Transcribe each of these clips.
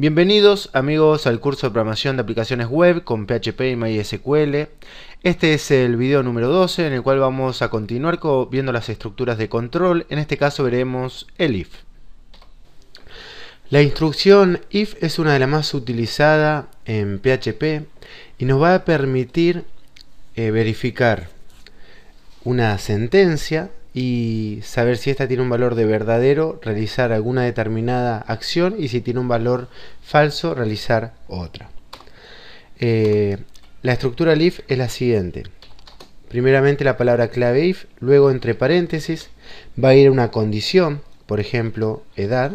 Bienvenidos amigos al curso de programación de aplicaciones web con PHP y MySQL. Este es el video número 12 en el cual vamos a continuar viendo las estructuras de control. En este caso veremos el if. La instrucción if es una de las más utilizadas en PHP y nos va a permitir eh, verificar una sentencia y saber si esta tiene un valor de verdadero, realizar alguna determinada acción y si tiene un valor falso, realizar otra. Eh, la estructura if es la siguiente. Primeramente la palabra clave if, luego entre paréntesis va a ir una condición, por ejemplo, edad.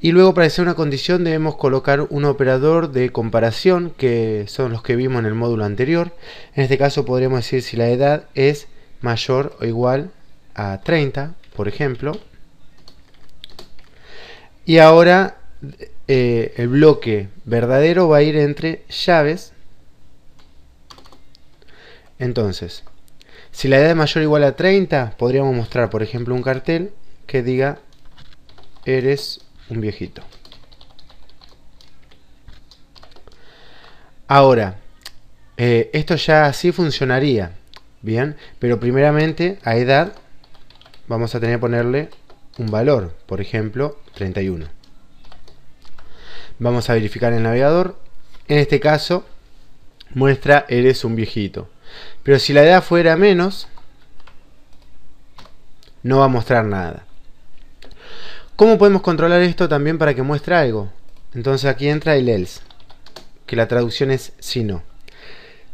Y luego para hacer una condición debemos colocar un operador de comparación, que son los que vimos en el módulo anterior. En este caso podríamos decir si la edad es mayor o igual a 30, por ejemplo. Y ahora eh, el bloque verdadero va a ir entre llaves. Entonces, si la edad es mayor o igual a 30, podríamos mostrar, por ejemplo, un cartel que diga, eres un viejito. Ahora, eh, esto ya así funcionaría. Bien, pero primeramente a edad vamos a tener que ponerle un valor, por ejemplo 31. Vamos a verificar el navegador. En este caso muestra eres un viejito. Pero si la edad fuera menos, no va a mostrar nada. ¿Cómo podemos controlar esto también para que muestre algo? Entonces aquí entra el else, que la traducción es si no.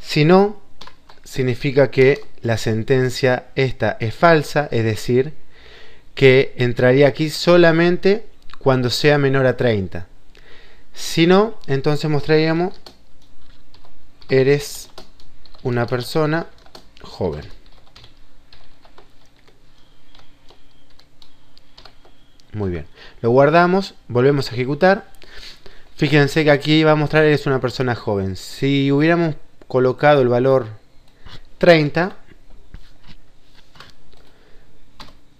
Si no, significa que la sentencia esta es falsa, es decir, que entraría aquí solamente cuando sea menor a 30. Si no, entonces mostraríamos, eres una persona joven. Muy bien. Lo guardamos, volvemos a ejecutar. Fíjense que aquí va a mostrar eres una persona joven. Si hubiéramos colocado el valor 30.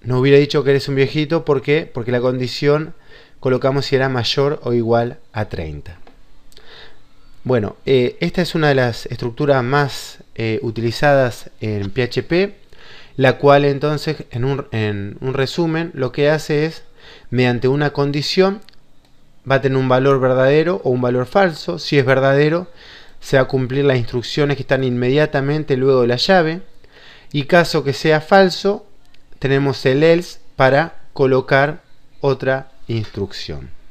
No hubiera dicho que eres un viejito, porque Porque la condición colocamos si era mayor o igual a 30. Bueno, eh, esta es una de las estructuras más eh, utilizadas en PHP, la cual entonces en un, en un resumen lo que hace es, mediante una condición, va a tener un valor verdadero o un valor falso. Si es verdadero, se va a cumplir las instrucciones que están inmediatamente luego de la llave. Y caso que sea falso, tenemos el else para colocar otra instrucción.